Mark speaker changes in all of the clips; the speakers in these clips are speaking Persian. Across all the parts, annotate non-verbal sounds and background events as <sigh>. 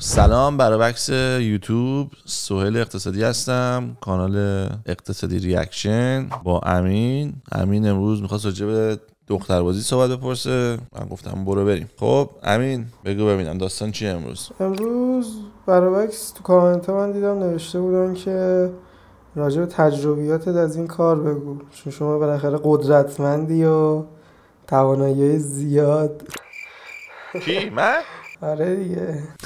Speaker 1: سلام برابکس یوتیوب سوهل اقتصادی هستم کانال اقتصادی ریاکشن با امین امین امروز میخواست راجع به دختربازی صحبت بپرسه من گفتم برو بریم خب امین بگو ببینم داستان چیه امروز
Speaker 2: امروز برابکس تو کامنت من دیدم نوشته بودن که راجع به تجربیات از این کار بگو چون شما بالاخره قدرتمندی و
Speaker 1: توانایی زیاد
Speaker 2: کی من آره دیگه <laughs>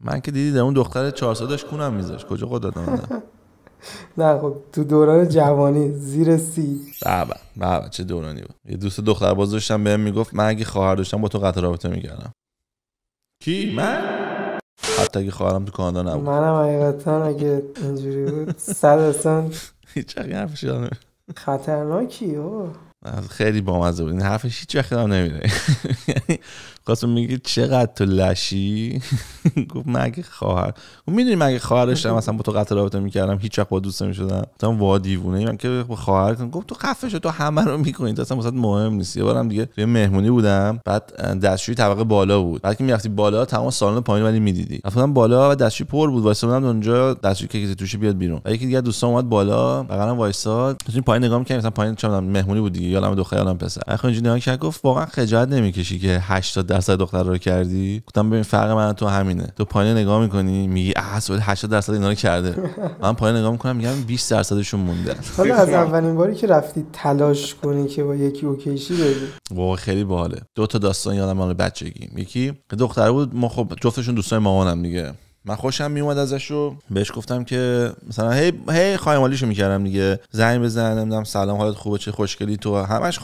Speaker 1: من که دیدی اون دختر چهار سالش کونم میذاش کجا خود دادم <laughs>
Speaker 2: نه خب تو دوران جوانی زیر سی
Speaker 1: بابا بابا چه دورانی بود یه دوست دختر باز داشتم بهم میگفت من اگه خواهر داشتم با تو قطع رابطه میگردم. کی من حتی اگه خواهرم تو کانادا نبود
Speaker 2: منم حقیقتا اگه اینجوری بود صد اصلا هیچ حرفش خطرناکی او
Speaker 1: خیلی بامزه بود این حرفش هیچ وقت هم نمیره <laughs> یعنی قاسم میگه چقدر تو لشی <laughs> گفت مگه خواهر اون میدونی مگه خواهر داشتم <laughs> مثلا با تو قطع رابطه میکردم هیچ وقت با دوست نمیشدم تا وا دیوونه من که با خواهرت گفت تو خفه شو تو همه رو میکنی تو اصلا مهم نیست یه بارم دیگه توی مهمونی بودم بعد دستشویی طبقه بالا بود بعد که میرفتی بالا تمام سالن پایین ولی میدیدی رفتم بالا و دستشویی پر بود واسه بودم اونجا دستشویی که کسی توش بیاد بیرون و یکی دیگه دوستام اومد بالا بغلم وایساد مثلا پایین نگاه میکردم مثلا پایین چم مهمونی بود دیگه یالم دو خیالم پسر آخه اینجوری نگاه کرد گفت واقعا خجالت نمیکشی که 80 درصد دختر رو کردی گفتم ببین فرق من تو همینه تو پایین نگاه میکنی میگی اه سوال 80 درصد اینا رو کرده من پایین نگاه میکنم میگم 20 درصدشون مونده حالا از اولین
Speaker 2: باری که رفتی تلاش کنی که با یکی اوکیشی بدی
Speaker 1: واقعا خیلی باحاله دو تا داستان یادم مال بچگی یکی دختر بود ما خب جفتشون دوستای مامانم دیگه من خوشم میومد ازش رو بهش گفتم که مثلا هی هی خایمالیشو میکردم دیگه زنگ بزنم نمیدونم سلام حالت خوبه چه خوشگلی تو همش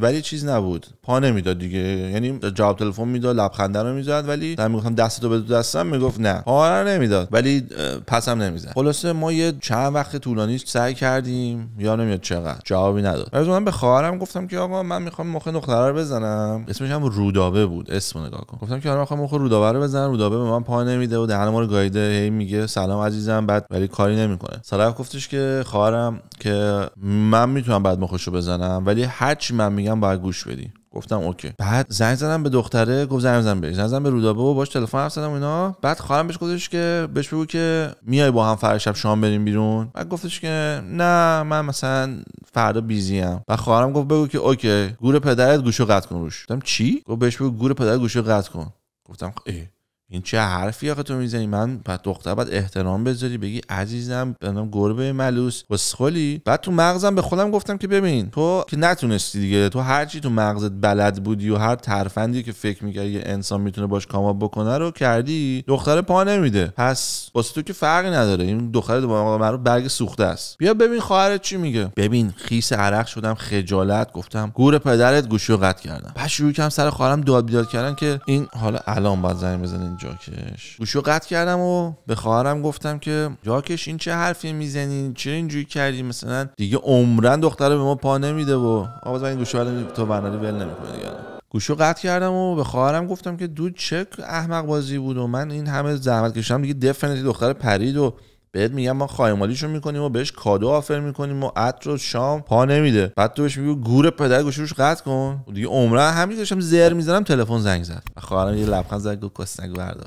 Speaker 1: ولی چیز نبود پا نمیداد دیگه یعنی جواب تلفن میداد لبخنده رو میزد ولی من میگفتم دستتو بده دستم میگفت نه پا رو نمیداد ولی پسم نمیزد خلاصه ما یه چند وقت طولانی سعی کردیم یا نمیاد چقدر جوابی نداد بعد من به خواهرم گفتم که آقا من میخوام مخ دختره رو بزنم اسمش هم رودابه بود اسمو نگاه کن گفتم که آقا آره، میخوام مخ رودابه رو بزنم رودابه به من پا نمیده و دهن ما رو گایده هی میگه سلام عزیزم بعد ولی کاری نمیکنه سلام گفتش که خواهرم که من میتونم بعد مخشو بزنم ولی هرچی من میگم باید گوش بدی گفتم اوکی بعد زنگ زدم به دختره گفت زنگ زدم بهش زنگ زدم به رودابه و باش تلفن حرف زدم اینا بعد خواهرم بهش گفتش که بهش بگو که میای با هم فردا شب شام بریم بیرون بعد گفتش که نه من مثلا فردا بیزی ام بعد خواهرم گفت بگو که اوکی گور پدرت گوشو قطع کن روش گفتم چی گفت بهش بگو گور پدرت گوشو قطع کن گفتم خب، ای این چه حرفی آخه تو میزنی من بعد دختر بعد احترام بذاری بگی عزیزم بنام گربه ملوس بسخلی بعد تو مغزم به خودم گفتم که ببین تو که نتونستی دیگه تو هرچی تو مغزت بلد بودی و هر ترفندی که فکر میکردی یه انسان میتونه باش کاما بکنه رو کردی دختر پا نمیده پس واسه تو که فرقی نداره این دختر رو برگ سوخته است بیا ببین خواهرت چی میگه ببین خیس عرق شدم خجالت گفتم گور پدرت گوشو قطع کردم بعد شروع کردم سر خواهرم داد بیداد کردن که این حالا الان باید زنگ بزنین جاکش گوشو قطع کردم و به خواهرم گفتم که جاکش این چه حرفی میزنی چرا اینجوری کردی مثلا دیگه عمرن دختره به ما پا نمیده و آواز این گوشو ولی تو برنامه ول نمیکنه دیگه گوشو قطع کردم و به خواهرم گفتم که دو چک احمق بازی بود و من این همه زحمت کشیدم دیگه دفنتی دختر پرید و بهت میگم ما خایمالیشو میکنیم و بهش کادو آفر میکنیم و عطر و شام پا نمیده بعد تو بهش میگی گور پدر گوشی روش قطع کن و دیگه عمره همین داشتم زر میزنم تلفن زنگ زد خواهرم یه لبخند زد گفت کس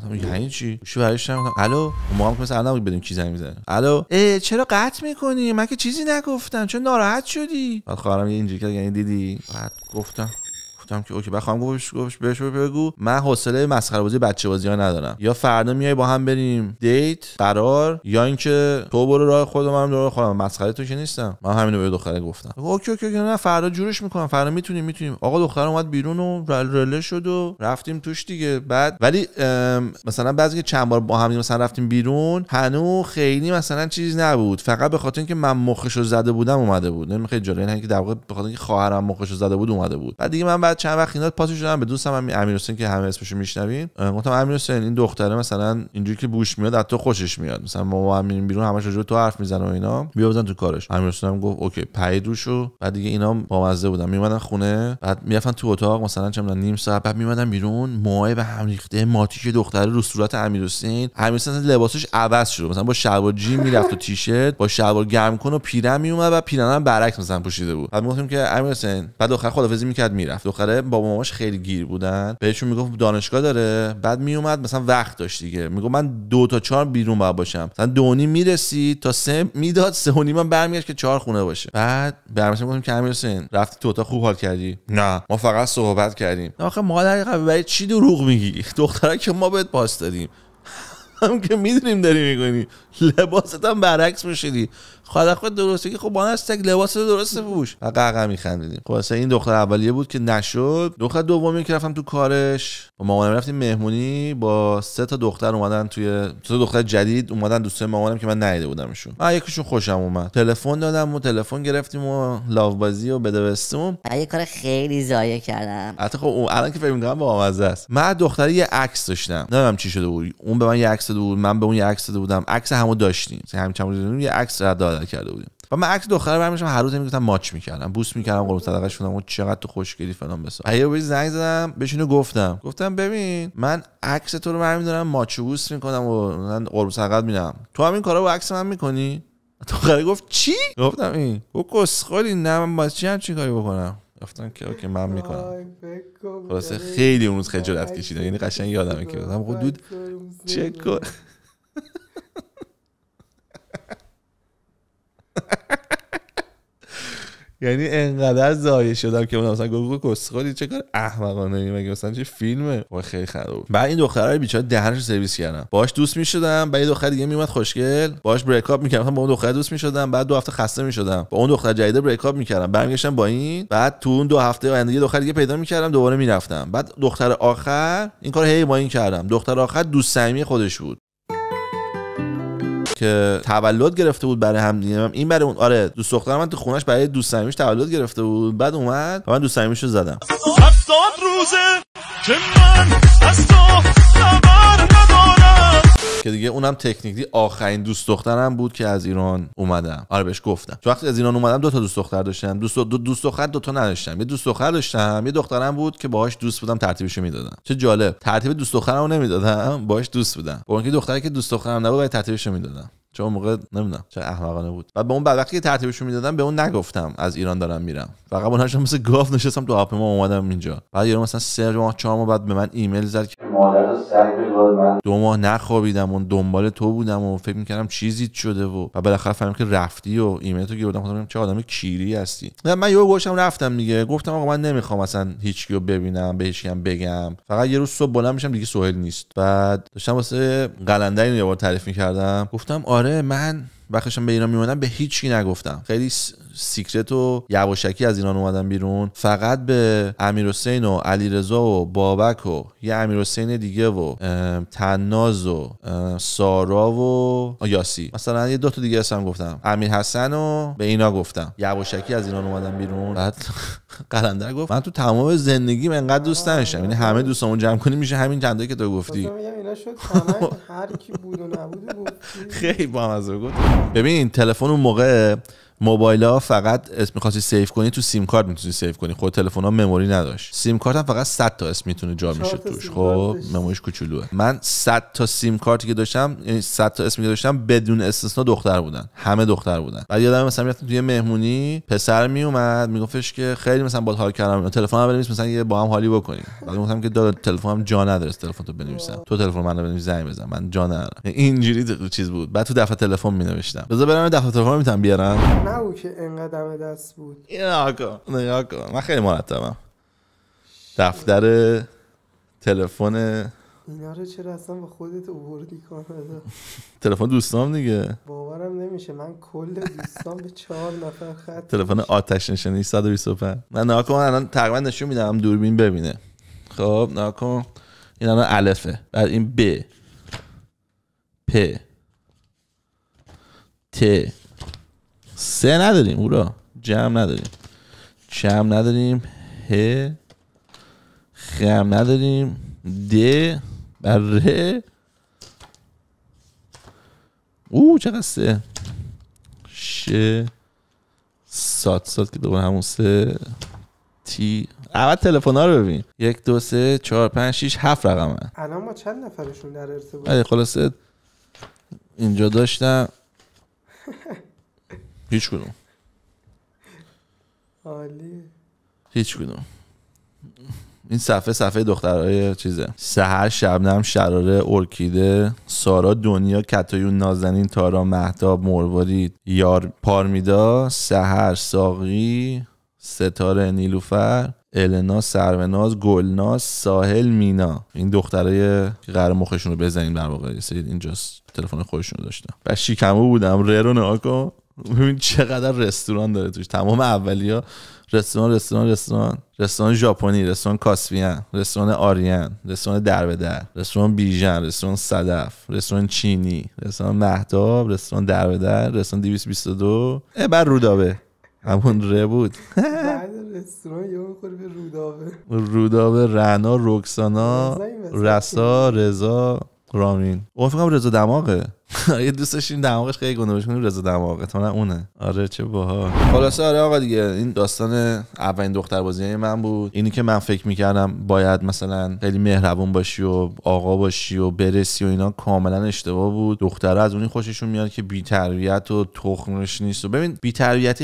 Speaker 1: میگه یعنی چی گوشی برایش الو خب ما هم مثلا نبود بدیم کی زنگ میزنه الو چرا قطع میکنی من که چیزی نگفتم چون ناراحت شدی بعد خواهرم یه اینجوری کرد یعنی دیدی بعد گفتم گفتم که اوکی بخوام گوش گوش بهش بگو من حوصله مسخره بازی بچه بازی ها ندارم یا فردا میای با هم بریم دیت قرار یا اینکه تو برو راه خودم هم راه مسخره تو که نیستم من همین رو به دختره گفتم اوکی اوکی نه فردا جورش میکنم فردا میتونیم میتونیم آقا دختر اومد بیرون و رل رله شد و رفتیم توش دیگه بعد ولی مثلا بعضی که چند بار با هم مثلا رفتیم بیرون هنو خیلی مثلا چیز نبود فقط به خاطر اینکه من مخشو زده بودم اومده بود نمیخواد جلوی اینکه در واقع به خاطر اینکه خواهرم مخشو زده بود اومده بود بعد دیگه من بعد بعد چند وقت اینا پاس شدم به دوستم هم امیر حسین که همه اسمش رو میشنویم گفتم امیر حسین این دختره مثلا اینجوری که بوش میاد از تو خوشش میاد مثلا ما بیرون همش راجع تو حرف میزنه و اینا بیا بزن تو کارش امیر حسین گفت اوکی روشو بعد دیگه اینا بامزه بودن میومدن خونه بعد میرفتن تو اتاق مثلا تا نیم ساعت بعد میومدن بیرون موهای به هم ریخته ماتیک دختره رو صورت امیر حسین امیر حسین لباسش عوض شده مثلا با شلوار جی میرفت و تیشرت با شلوار گرم کن و پیرن میومد و پیرنم برعکس مثلا پوشیده بود بعد میگفتیم که امیر حسین بعد آخر خدافظی میکرد میرفت پسره با ماماش خیلی گیر بودن بهشون میگفت دانشگاه داره بعد میومد مثلا وقت داشت دیگه میگفت من دو تا چهار بیرون باید باشم مثلا دو نیم میرسی تا سه میداد سه و نیم برمیگشت که چهار خونه باشه بعد برمیگشت گفتم که امیر حسین رفتی تو تا خوب حال کردی نه ما فقط صحبت کردیم آخه مادر قوی برای چی دروغ میگی دختره که ما بهت پاس دادیم <laughs> هم که میدونیم داری میکنی لباست هم برعکس پوشیدی خدا خب خود درسته که خب با تک لباس درست بوش و قهقه میخندیدیم خب اصلا این دختر اولیه بود که نشد دختر دومی که رفتم تو کارش با مامانم رفتیم مهمونی با سه تا دختر اومدن توی سه دختر جدید اومدن دوستای مامانم که من ندیده بودمشون من یکیشون خوشم اومد تلفن دادم و تلفن گرفتیم و لاو بازی و بدوستم بستون یه کار خیلی زایه کردم حتی خب الان که فکر می‌کنم با است من دختری یه عکس داشتم نمیدونم چی شده بود اون به من یه عکس داده بود من به اون یه عکس داده بودم عکس همو داشتیم یعنی همین چند روز یه عکس رد داده کرده بودیم و من عکس دختر برمیشم هر روز میگفتم ماچ میکردم بوس میکردم قرب شدم و چقدر تو خوشگلی فلان بس. هیا بهش زنگ زدم بهش اینو گفتم گفتم ببین من عکس تو رو برمیدارم ماچ بوس میکنم و من قرب صدقه میدم تو همین کارا با عکس من میکنی تو گفت چی گفتم این او کسخلی نه من با چی هم چی کاری بکنم گفتم که اوکی من میکنم خلاص خیلی اون روز خجالت کشیدم یعنی قشنگ یادمه که گفتم دود چه <laughs> یعنی انقدر زایه شدم که من مثلا گوگل کسخوری چه کار احمقانه ای مگه مثلا چه فیلمه و خیلی خراب بعد این دختره رو بیچاره دهنش سرویس کردم باش دوست میشدم بعد یه دختر دیگه میومد خوشگل باش بریک اپ میکردم با اون دختر دوست میشدم بعد دو هفته خسته میشدم با اون دختر جدید بریک اپ میکردم برمیگشتم با این بعد تو اون دو هفته آینده یه دختر دیگه پیدا میکردم دوباره میرفتم بعد دختر آخر این کار هی با این کردم دختر آخر دوست صمیمی خودش بود که تولد گرفته بود برای هم دیگه این برای اون آره دوست دختر من تو خونش برای دوست تولد گرفته بود بعد اومد و من دوست رو زدم هفتاد روزه که من از تو ندارم که دیگه اونم تکنیکلی آخرین دوست دخترم بود که از ایران اومدم آره بهش گفتم وقتی از ایران اومدم دو تا دوست دختر داشتم دوست دو دوست دختر دو تا نداشتم یه دوست دختر داشتم یه دخترم بود که باهاش دوست بودم ترتیبشو میدادم چه جالب ترتیب دوست دخترمو نمیدادم باهاش دوست بودم با یکی دختری که دوست دخترم نبود ترتیبشو میدادم چون موقع نمیدونم چه احمقانه بود و به اون بعد وقتی ترتیبشو میدادم به اون نگفتم از ایران دارم میرم فقط اونها مثل گاف نشستم تو اپم اومدم اینجا بعد یارو مثلا سه ماه چهار ماه بعد به من ایمیل زد که مادر دو ماه نخوابیدم اون دنبال تو بودم و فکر میکردم چیزی شده و و بالاخره فهمیدم که رفتی و ایمیل تو گیردم خودم چه آدم کیری هستی نه من یهو گوشم رفتم دیگه گفتم آقا من نمیخوام اصلا هیچکی رو ببینم به هم بگم فقط یه روز صبح بلند میشم دیگه سوهل نیست بعد داشتم واسه قلندری رو تعریف میکردم گفتم آره من وقتشم به ایران میومدم به هیچی نگفتم خیلی سیکرت و یواشکی از ایران اومدم بیرون فقط به امیر حسین و علیرضا و بابک و یه امیر حسین دیگه و تناز و سارا و یاسی مثلا یه دو تا دیگه اسم گفتم امیر حسن و به اینا گفتم یواشکی از ایران اومدم بیرون بعد <laughs> قلندر گفت من تو تمام من انقدر دوست داشتم یعنی آره. همه دوستامون جمع کنی میشه همین چندایی که تو گفتی اینا
Speaker 2: شد هر کی بود و نبود
Speaker 1: <laughs> خیلی با گفت ببین تلفن اون موقع موبایل ها فقط اسم میخواستی سیف کنی تو سیم کارت میتونی سیف کنی خود تلفن ها مموری نداشت سیم کارت هم فقط 100 تا اسم میتونه جا میشه توش خب مموریش کوچولوه من 100 تا سیم کارتی که داشتم یعنی 100 تا اسمی که داشتم بدون استثنا دختر بودن همه دختر بودن بعد یادم مثلا تو یه مهمونی پسر میومد میگفتش که خیلی مثلا با حال کردم تلفن هم بنویس مثلا یه با هم حالی بکنیم بعد گفتم که داد تلفنم جا نداره تلفن تو بنویسم تو تلفن منو بنویس زنگ بزن من جا ندارم اینجوری چیز بود بعد تو دفعه تلفن نوشتم بذار برم دفتر تلفن میتونم بیارم
Speaker 2: نبود که انقدر دست بود
Speaker 1: نگاه کن نه من خیلی مرتبم دفتر تلفن
Speaker 2: اینا رو چرا اصلا به خودت اووردی کانادا
Speaker 1: <laughs> تلفن دوستام دیگه
Speaker 2: باورم نمیشه من کل دوستام به چهار نفر خط <laughs>
Speaker 1: تلفن آتش نشانی 125 من آقا الان تقریبا نشون میدم دوربین ببینه خب کن این الان الفه بعد این ب پ ت سه نداریم اورا جمع نداریم چم نداریم ه خم نداریم د بره او چقدر سه ش سات سات که دوباره همون سه تی اول تلفن ها رو ببین یک دو سه چهار پنج شیش هفت رقم هن. الان
Speaker 2: ما چند نفرشون در ارتباط خلاصه
Speaker 1: اینجا داشتم <laughs> هیچ کدوم عالیه هیچ کدوم این صفحه صفحه دخترهای چیزه سهر شبنم شراره ارکیده سارا دنیا کتایون نازنین تارا محتاب مروارید یار پارمیدا سهر ساقی ستاره نیلوفر النا سروناز گلناز ساحل مینا این که قرار مخشون رو بزنیم در واقع اینجاست تلفن خودشون رو داشتم و شیکمو بودم رو نها کن ببین چقدر رستوران داره توش تمام اولیا رستوران رستوران رستوران رستوران ژاپنی رستوران کاسپیان رستوران آریان رستوران در به در رستوران بیژن رستوران صدف رستوران چینی رستوران مهتاب رستوران در به در رستوران 222 بر رودابه همون ره بود
Speaker 2: رستوران یه به
Speaker 1: رودابه رودابه رنا رکسانا رسا رضا رامین اون فکرم رضا دماغه <laughs> یه دوستش این دماغش خیلی گنده بشه رضا دماغه تا نه اونه آره چه باها خلاصه آره آقا دیگه این داستان اولین دختر بازی من بود اینی که من فکر میکردم باید مثلا خیلی مهربون باشی و آقا باشی و برسی و اینا کاملا اشتباه بود دختره از اونی خوششون میاد که بی و تخمش نیست و ببین بی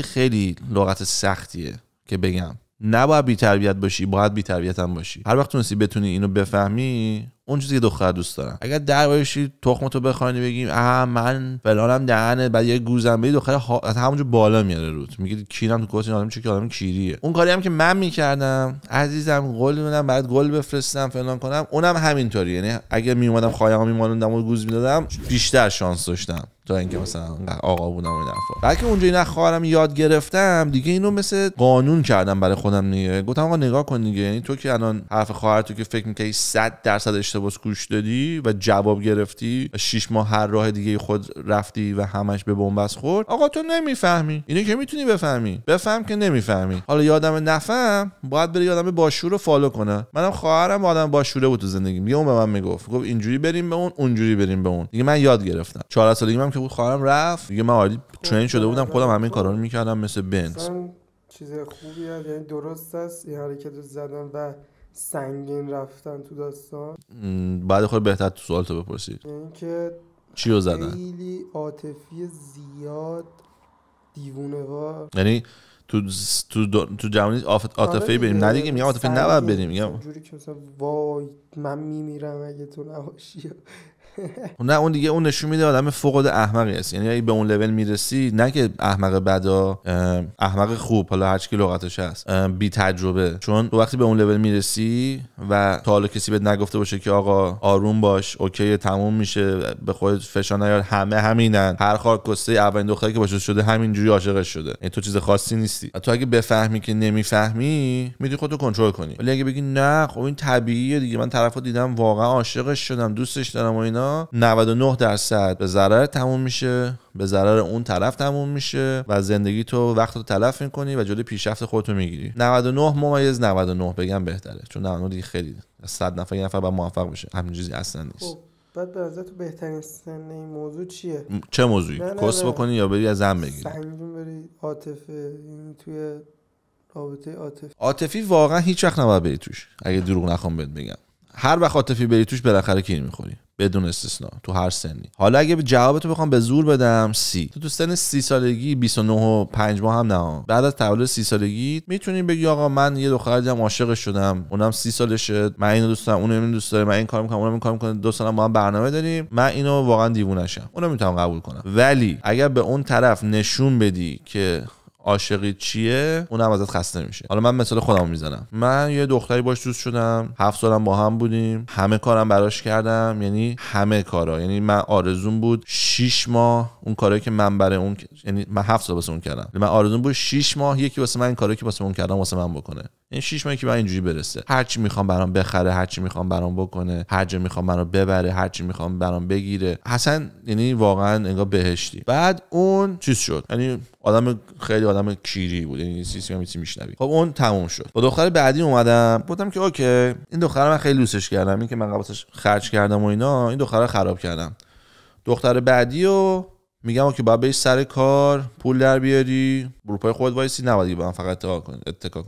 Speaker 1: خیلی لغت سختیه که بگم نباید بی باشی باید بی هم باشی هر وقت تونستی بتونی اینو بفهمی اون چیزی که دختر دوست دارم اگر در تخم تو بخوانی بگیم اه من فلانم دهنه بعد یه گوزنبه دختر ها... از همونجا بالا میاره رود میگید کیرم تو کتین آدم چه که آدم کیریه اون کاری هم که من میکردم عزیزم گل میدم بعد گل بفرستم فلان کنم اونم همینطوری یعنی اگه میومدم ها میمانوندم و گوز میدادم بیشتر شانس داشتم تا اینکه مثلا آقا بودم این حرفا بلکه اونجا این خواهرم یاد گرفتم دیگه اینو مثل قانون کردم برای خودم دیگه گفتم آقا نگاه کن دیگه یعنی تو که الان حرف خواهر تو که فکر میکنی 100 درصد اشتباه گوش دادی و جواب گرفتی و 6 ماه هر راه دیگه خود رفتی و همش به بنبست خورد آقا تو نمیفهمی اینو که میتونی بفهمی بفهم که نمیفهمی حالا یادم نفهم باید بری یادم باشور رو فالو کنه منم خواهرم آدم باشوره بود تو زندگی دیگه اون به من میگفت گفت اینجوری بریم به اون اونجوری بریم به اون دیگه من یاد گرفتم 4 سالگی من که بود خواهرم رفت دیگه من عالی ترین شده بودم خودم همین کارا رو میکردم مثل بنز
Speaker 2: چیز خوبی هست یعنی درست است این حرکت رو زدن و سنگین رفتن تو داستان
Speaker 1: بعد خود بهتر تو سوال تو بپرسید اینکه یعنی چی رو زدن
Speaker 2: خیلی عاطفی زیاد دیوونه وار یعنی
Speaker 1: تو تو تو جوانی عاطفه آره بریم ندیگه میگم عاطفه نباید بریم میگم
Speaker 2: جوری که مثلا وای من میمیرم اگه تو نباشی
Speaker 1: خب نه اون دیگه اون نشون میده آدم فوق العاده احمقی است. یعنی به اون لول میرسی نه که احمق بدا احمق خوب حالا هر کی لغتش هست بی تجربه چون تو وقتی به اون لول میرسی و تا حالا کسی بهت نگفته باشه که آقا آروم باش اوکی تموم میشه به خودت فشار نیار همه همینن هر کسته اولین دختری که باشه شده همینجوری عاشقش شده این یعنی تو چیز خاصی نیستی تو اگه بفهمی که نمیفهمی میدی خودتو کنترل کنی ولی اگه بگی نه خب این طبیعیه دیگه من طرفو دیدم واقعا عاشقش شدم دوستش دارم و اینا 99 درصد به ضرر تموم میشه به ضرر اون طرف تموم میشه و زندگی تو وقت رو تلف میکنی و جلوی پیشرفت خودتو میگیری 99 ممیز 99 بگم بهتره چون 99 دیگه خیلی 100 نفر یه نفر باید موفق بشه همین چیزی اصلا نیست خب،
Speaker 2: بعد به نظر تو بهترین سن این موضوع چیه چه موضوعی کس بکنی یا بری از زن بگیری سنگین بری عاطفه توی رابطه عاطفی
Speaker 1: عاطفی واقعا هیچ وقت نباید بری توش اگه دروغ نخوام بهت بگم هر وقت عاطفی بری توش بالاخره کیر میخوری بدون استثنا تو هر سنی حالا اگه جوابتو بخوام به زور بدم سی تو تو سن سی سالگی 29 و 5 ماه هم نه بعد از تولد سی سالگی میتونی بگی آقا من یه دختر دیدم عاشق شدم اونم سی سالشه من اینو دوست دارم اونم اینو دوست داره من این کار میکنم اونم این کارو میکنه دو سال ما هم برنامه داریم من اینو واقعا دیوونه‌شم اونم میتونم قبول کنم ولی اگر به اون طرف نشون بدی که عاشقی چیه اونم ازت خسته میشه حالا من مثال خودم میزنم من یه دختری باش دوست شدم هفت سالم با هم بودیم همه کارم براش کردم یعنی همه کارا یعنی من آرزوم بود 6 ماه اون کاری که من برای اون یعنی من هفت سال واسه اون کردم من آرزوم بود 6 ماه یکی واسه من این کاری که واسه اون کردم واسه من بکنه این 6 ماهی که بعد اینجوری برسه هرچی میخوام برام بخره هرچی میخوام برام بکنه هر جا میخوام برام ببره هرچی میخوام برام بگیره حسن یعنی واقعا انگار بهشتی بعد اون چیز شد یعنی آدم خیلی آدم کیری بود یعنی سیستم سی میشنوی خب اون تموم شد با دختر بعدی اومدم گفتم که اوکی این دختر من خیلی لوسش کردم این که من قبلش خرج کردم و اینا این دختر خراب کردم دختر بعدی و میگم که باید بری سر کار پول در بیاری گروپای خود وایسی نوادی به من فقط اتکا اتکا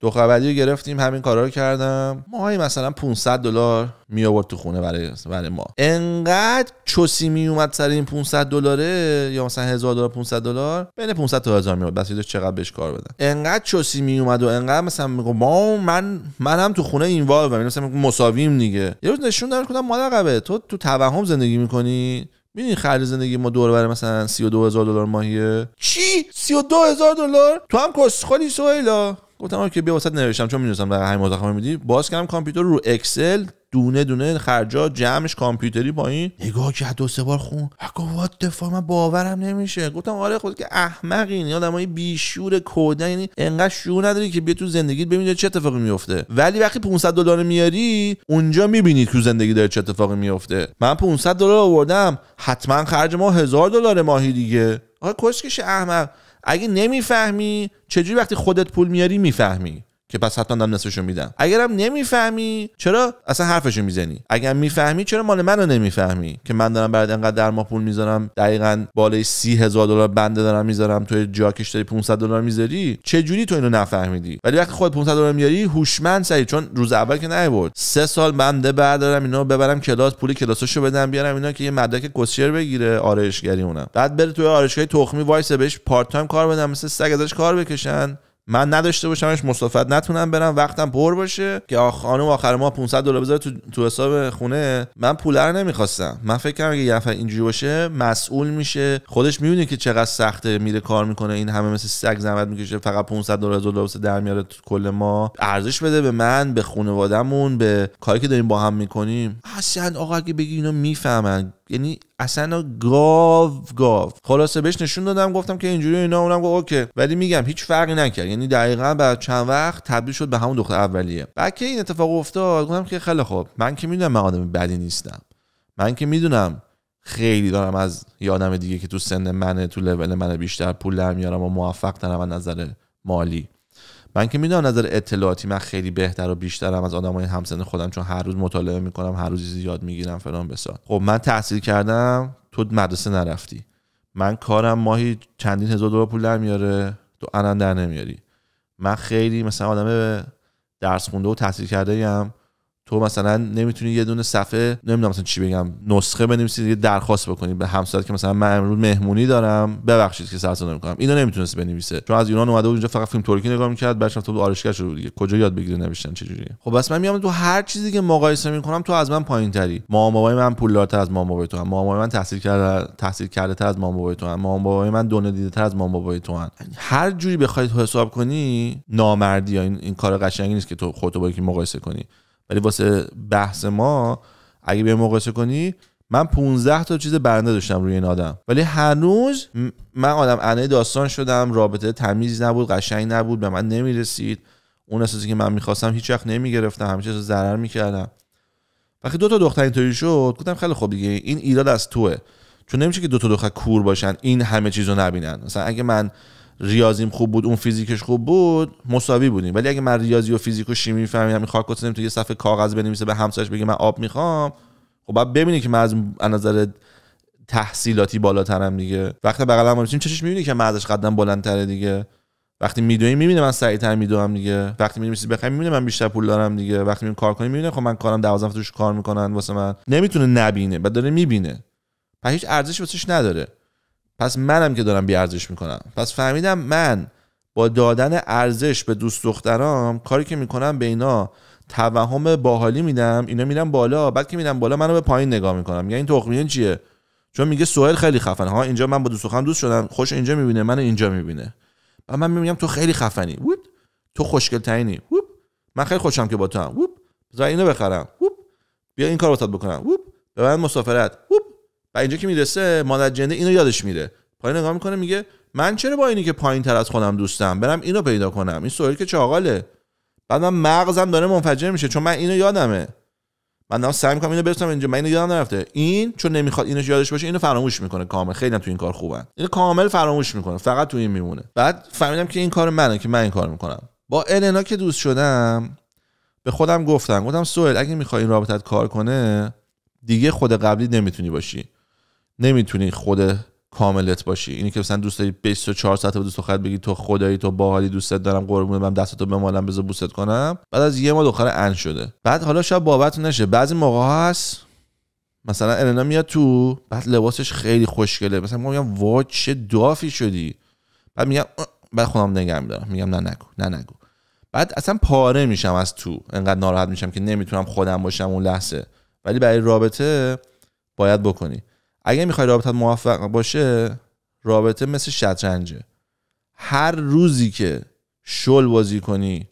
Speaker 1: دو خبری رو گرفتیم همین کارا رو کردم ماهی مثلا 500 دلار می آورد تو خونه برای برای ما انقدر چوسی می اومد سر این 500 دلاره یا مثلا 1000 دلار 500 دلار بین 500 تا 1000 می اومد بس چقدر بهش کار بدن انقدر چوسی می اومد و انقدر مثلا میگم ما من منم تو خونه این یعنی وال مثلا مساویم دیگه یه روز نشون دادم گفتم مادر تو تو توهم زندگی میکنی میدونی خرج زندگی ما دور بر مثلا 32000 دلار ماهیه چی 32000 دلار تو هم خالی سهیلا گفتم که بیا واسط نوشتم چون میدونستم در همین مزخرفه میدی باز کردم کامپیوتر رو اکسل دونه دونه خرجا جمعش کامپیوتری با این نگاه که دو سه بار خون گفت وات دفا من باورم نمیشه گفتم آره خود که احمق این یعنی آدمای بی شور کودن یعنی انقدر شور نداری که بیا تو زندگیت ببینی چه اتفاقی میفته ولی وقتی 500 دلار میاری اونجا میبینی تو زندگی داره چه اتفاقی میفته من 500 دلار آوردم حتما خرج ما 1000 دلار ماهی دیگه آخه کشکش احمق اگه نمیفهمی چجوری وقتی خودت پول میاری میفهمی که پس حتما دم نصفشو میدم اگرم نمیفهمی چرا اصلا حرفشو میزنی اگر میفهمی چرا مال منو نمیفهمی که من دارم برات انقدر در ماه پول میذارم دقیقا بالای سی هزار دلار بنده دارم میذارم تو جاکش داری 500 دلار میذاری چه جوری تو اینو نفهمیدی ولی وقتی خود 500 دلار میاری هوشمند سری چون روز اول که نیورد سه سال بنده بردارم اینو ببرم کلاس پول کلاساشو بدم بیارم اینا که یه مدرک کوشر بگیره آرایشگری اونم بعد بره توی آرایشگاه تخمی وایس بهش پارت تایم کار بدم مثل سگ ازش کار بکشن من نداشته باشمش مسافت نتونم برم وقتم پر باشه که خانم آخر ما 500 دلار بذاره تو،, حساب خونه من پول نمیخواستم من فکر کردم اگه یه نفر اینجوری باشه مسئول میشه خودش میبینه که چقدر سخته میره کار میکنه این همه مثل سگ زحمت میکشه فقط 500 دلار از دلار در میاره تو کل ما ارزش بده به من به خانوادهمون به کاری که داریم با هم میکنیم اصلا آقا اگه بگی اینو میفهمن یعنی اصلا گاو گاو خلاصه بهش نشون دادم گفتم که اینجوری اینا اونم گفت اوکی ولی میگم هیچ فرقی نکرد یعنی دقیقا بعد چند وقت تبدیل شد به همون دختر اولیه بعد که این اتفاق افتاد گفتم که خیلی خوب من که میدونم من آدم بدی نیستم من که میدونم خیلی دارم از یه آدم دیگه که تو سن منه تو لول من بیشتر پول در میارم و موفق ترم از نظر مالی من که میدونم نظر اطلاعاتی من خیلی بهتر و بیشترم از آدمای همسن خودم چون هر روز مطالعه میکنم هر روز یاد میگیرم فلان بسار خب من تحصیل کردم تو مدرسه نرفتی من کارم ماهی چندین هزار دلار پول در میاره تو الان در نمیاری من خیلی مثلا آدم درس خونده و تحصیل کرده ایم تو مثلا نمیتونی یه دونه صفحه نمیدونم مثلا چی بگم نسخه بنویسی یه درخواست بکنی به همسایه که مثلا من امروز مهمونی دارم ببخشید که سر صدا نمیکنم اینو نمیتونست بنویسه چون از یونان اومده بود اینجا فقط فیلم ترکی نگاه میکرد بعدش رفت تو آرشگاه شده دیگه کجا یاد بگیره نوشتن چه جوریه خب بس من میام تو هر چیزی که مقایسه میکنم تو از من پایینتری مام من پولدارتر از مام بابای تو هم مام من تحصیل کرده تحصیل کرده تر از مام بابای تو هم مام بابای من دنیا دیده تر از مام بابای تو هم هر جوری بخواید حساب کنی نامردی یا این, این کار قشنگی نیست که تو خودتو با یکی مقایسه کنی ولی واسه بحث ما اگه به مقایسه کنی من 15 تا چیز برنده داشتم روی این آدم ولی هنوز من آدم انه داستان شدم رابطه تمیز نبود قشنگ نبود به من نمیرسید اون احساسی که من میخواستم هیچ وقت نمیگرفتم همیشه ضرر میکردم وقتی دو تا دختر اینطوری شد گفتم خیلی خوب دیگه این ایراد از توه چون نمیشه که دو تا دختر کور باشن این همه چیزو نبینن مثلا اگه من ریاضیم خوب بود اون فیزیکش خوب بود مساوی بودیم ولی اگه من ریاضی و فیزیک و شیمی میفهمیدم همین خاکوس تو یه صفحه کاغذ بنویسه به همسایش بگه من آب میخوام خب بعد ببینی که من از نظر تحصیلاتی بالاترم دیگه وقتی بغلم میشیم چشش میبینی که من ازش قدم بلندتره دیگه وقتی میدوی میبینه من سریعتر میدوام دیگه وقتی میریم چیزی بخریم میبینه من بیشتر پول دارم دیگه وقتی میریم کار کنیم میبینه خب من کارم 12 توش کار میکنن واسه من نمیتونه نبینه بعد داره میبینه پس هیچ ارزشی واسش نداره پس منم که دارم بی می میکنم پس فهمیدم من با دادن ارزش به دوست دخترام کاری که میکنم به اینا توهم باحالی میدم اینا میرن بالا بعد که میرن بالا منو به پایین نگاه میکنم میگن یعنی این تخمین چیه چون میگه سوهل خیلی خفن ها اینجا من با دوست دخترم دوست شدم خوش اینجا میبینه منو اینجا میبینه و من میگم تو خیلی خفنی ووب تو خوشگل تنی ووب من خیلی خوشم که با تو هم بذار اینو بخرم ووب بیا این کارو واسات بکنم ووب به من مسافرت ووب و اینجا که میرسه مادر جنده اینو یادش میره پایین نگاه میکنه میگه من چرا با اینی که پایین تر از خودم دوستم برم اینو پیدا کنم این سوال که چاقاله بعدم مغزم داره منفجر میشه چون من اینو یادمه من دارم سعی میکنم اینو برسونم اینجا من اینو یادم نرفته این چون نمیخواد اینو یادش باشه اینو فراموش میکنه کامل خیلی تو این کار خوبن اینو کامل فراموش میکنه فقط تو این میمونه بعد فهمیدم که این کار منه که من این کار میکنم با النا که دوست شدم به خودم گفتم گفتم سوئل اگه میخوای این رابطت کار کنه دیگه خود قبلی نمیتونی باشی نمیتونی خود کاملت باشی اینی که مثلا دوست داری 24 ساعت با دوست خود بگی تو خدایی تو باحالی دوستت دارم قربون برم دستتو بمالم بذار بوست کنم بعد از یه ما دختر ان شده بعد حالا شاید بابت نشه بعضی موقع هست مثلا النا میاد تو بعد لباسش خیلی خوشگله مثلا میگم وا چه دافی شدی بعد میگم بعد خودم نگم دارم میگم نه نگو نه نگو بعد اصلا پاره میشم از تو انقدر ناراحت میشم که نمیتونم خودم باشم اون لحظه ولی برای رابطه باید بکنی اگه میخوای رابطت موفق باشه رابطه مثل شطرنجه هر روزی که شل بازی کنی